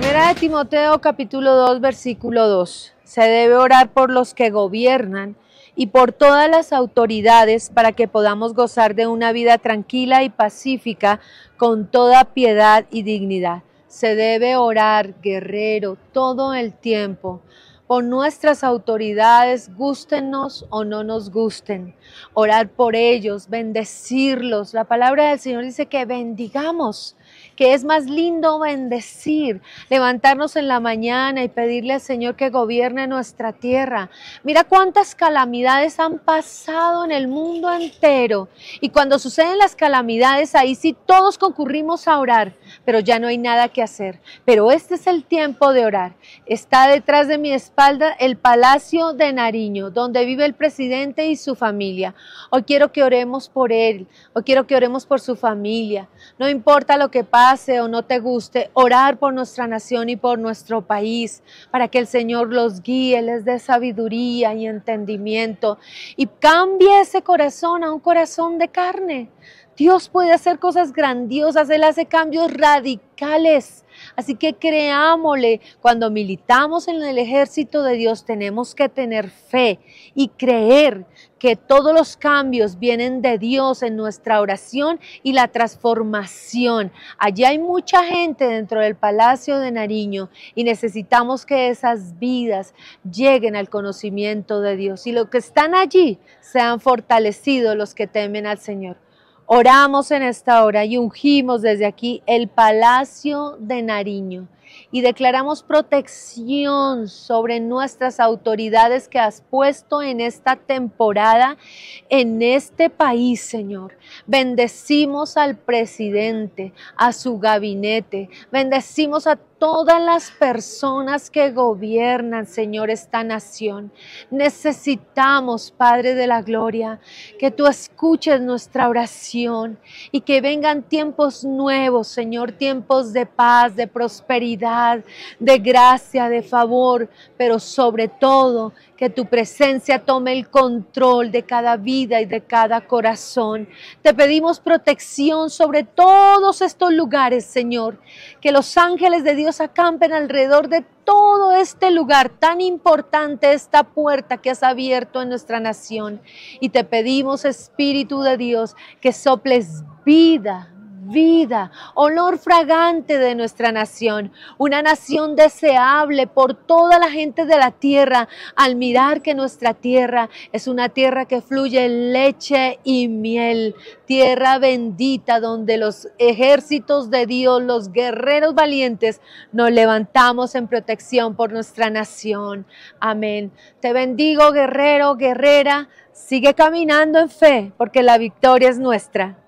Primera de Timoteo capítulo 2 versículo 2. Se debe orar por los que gobiernan y por todas las autoridades para que podamos gozar de una vida tranquila y pacífica con toda piedad y dignidad. Se debe orar, guerrero, todo el tiempo. Por nuestras autoridades, gústenos o no nos gusten. Orar por ellos, bendecirlos. La palabra del Señor dice que bendigamos que es más lindo bendecir, levantarnos en la mañana y pedirle al Señor que gobierne nuestra tierra. Mira cuántas calamidades han pasado en el mundo entero. Y cuando suceden las calamidades, ahí sí todos concurrimos a orar, pero ya no hay nada que hacer. Pero este es el tiempo de orar. Está detrás de mi espalda el Palacio de Nariño, donde vive el presidente y su familia. Hoy quiero que oremos por él, hoy quiero que oremos por su familia. No importa lo que pase o no te guste, orar por nuestra nación y por nuestro país, para que el Señor los guíe, les dé sabiduría y entendimiento y cambie ese corazón a un corazón de carne, Dios puede hacer cosas grandiosas, Él hace cambios radicales. Así que creámosle, cuando militamos en el ejército de Dios tenemos que tener fe y creer que todos los cambios vienen de Dios en nuestra oración y la transformación. Allí hay mucha gente dentro del Palacio de Nariño y necesitamos que esas vidas lleguen al conocimiento de Dios y los que están allí sean fortalecidos los que temen al Señor. Oramos en esta hora y ungimos desde aquí el Palacio de Nariño y declaramos protección sobre nuestras autoridades que has puesto en esta temporada en este país, Señor. Bendecimos al presidente, a su gabinete, bendecimos a todas las personas que gobiernan, Señor, esta nación. Necesitamos, Padre de la Gloria, que tú escuches nuestra oración y que vengan tiempos nuevos, Señor, tiempos de paz, de prosperidad, de gracia, de favor, pero sobre todo que tu presencia tome el control de cada vida y de cada corazón. Te pedimos protección sobre todos estos lugares, Señor. Que los ángeles de Dios acampen alrededor de todo este lugar tan importante, esta puerta que has abierto en nuestra nación. Y te pedimos, Espíritu de Dios, que soples vida vida, olor fragante de nuestra nación, una nación deseable por toda la gente de la tierra, al mirar que nuestra tierra es una tierra que fluye leche y miel, tierra bendita donde los ejércitos de Dios, los guerreros valientes, nos levantamos en protección por nuestra nación. Amén. Te bendigo, guerrero, guerrera. Sigue caminando en fe, porque la victoria es nuestra.